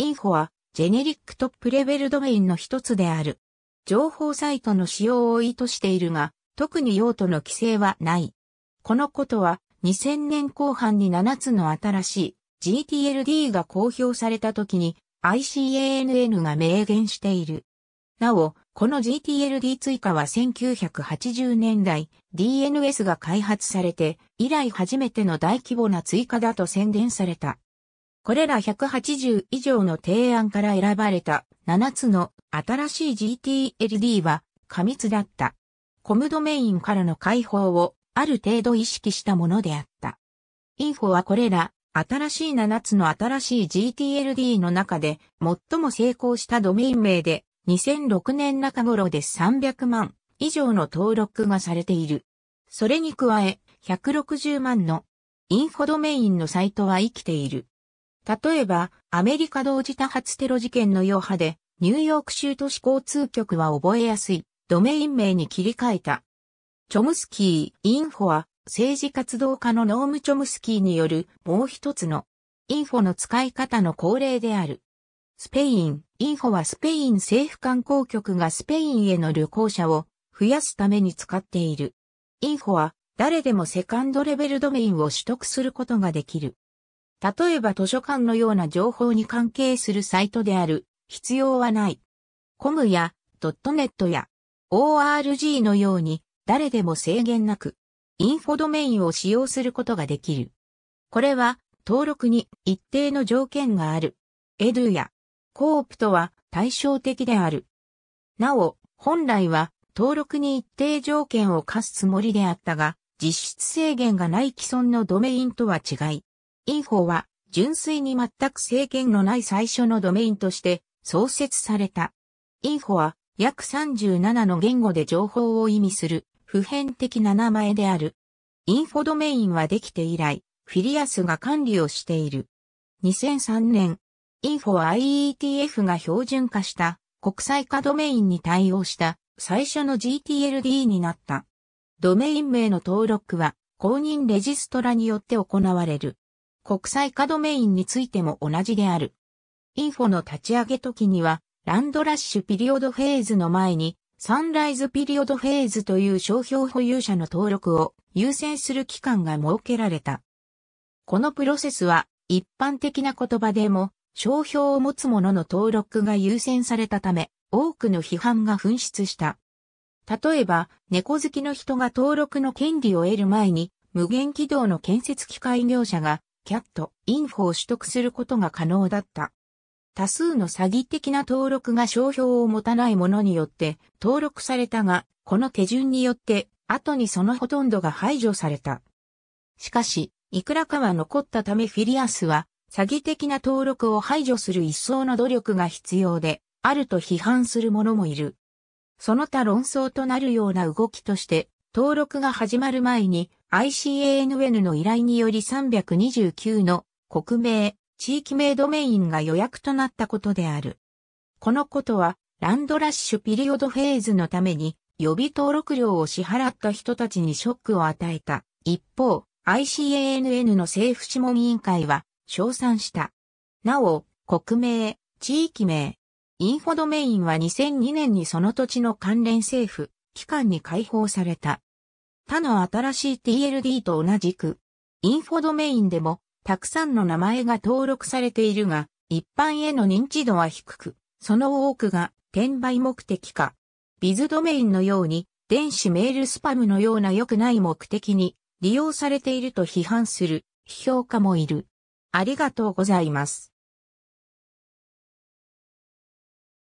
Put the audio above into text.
インフォは、ジェネリックトップレベルドメインの一つである。情報サイトの使用を意図しているが、特に用途の規制はない。このことは、2000年後半に7つの新しい GTLD が公表された時に ICANN が明言している。なお、この GTLD 追加は1980年代 DNS が開発されて以来初めての大規模な追加だと宣伝された。これら180以上の提案から選ばれた7つの新しい GTLD は過密だった。コムドメインからの解放をある程度意識したものであった。インフォはこれら新しい7つの新しい GTLD の中で最も成功したドメイン名で2006年中頃で300万以上の登録がされている。それに加え160万のインフォドメインのサイトは生きている。例えば、アメリカ同時多発テロ事件の余波で、ニューヨーク州都市交通局は覚えやすい、ドメイン名に切り替えた。チョムスキー、インフォは、政治活動家のノーム・チョムスキーによる、もう一つの、インフォの使い方の恒例である。スペイン、インフォはスペイン政府観光局がスペインへの旅行者を増やすために使っている。インフォは誰でもセカンドレベルドメインを取得することができる。例えば図書館のような情報に関係するサイトである必要はない。コムやドットネットや ORG のように誰でも制限なくインフォドメインを使用することができる。これは登録に一定の条件がある。エドゥやコープとは対照的である。なお、本来は登録に一定条件を課すつもりであったが、実質制限がない既存のドメインとは違い、インフォは純粋に全く制限のない最初のドメインとして創設された。インフォは約37の言語で情報を意味する普遍的な名前である。インフォドメインはできて以来、フィリアスが管理をしている。2003年、インフォは IETF が標準化した国際化ドメインに対応した最初の GTLD になった。ドメイン名の登録は公認レジストラによって行われる。国際化ドメインについても同じである。インフォの立ち上げ時には、ランドラッシュピリオドフェーズの前に、サンライズピリオドフェーズという商標保有者の登録を優先する期間が設けられた。このプロセスは一般的な言葉でも商標を持つ者の登録が優先されたため多くの批判が噴出した。例えば猫好きの人が登録の権利を得る前に無限軌道の建設機械業者がキャット、インフォを取得することが可能だった。多数の詐欺的な登録が商標を持たない者によって登録されたが、この手順によって後にそのほとんどが排除された。しかし、いくらかは残ったためフィリアスは、詐欺的な登録を排除する一層の努力が必要で、あると批判する者もいる。その他論争となるような動きとして、登録が始まる前に、ICANN の依頼により329の国名、地域名ドメインが予約となったことである。このことは、ランドラッシュピリオドフェーズのために予備登録料を支払った人たちにショックを与えた。一方、ICANN の政府諮問委員会は称賛した。なお、国名、地域名、インフォドメインは2002年にその土地の関連政府、機関に開放された。他の新しい TLD と同じく、インフォドメインでも、たくさんの名前が登録されているが、一般への認知度は低く、その多くが転売目的か。ビズドメインのように、電子メールスパムのような良くない目的に利用されていると批判する批評家もいる。ありがとうございます。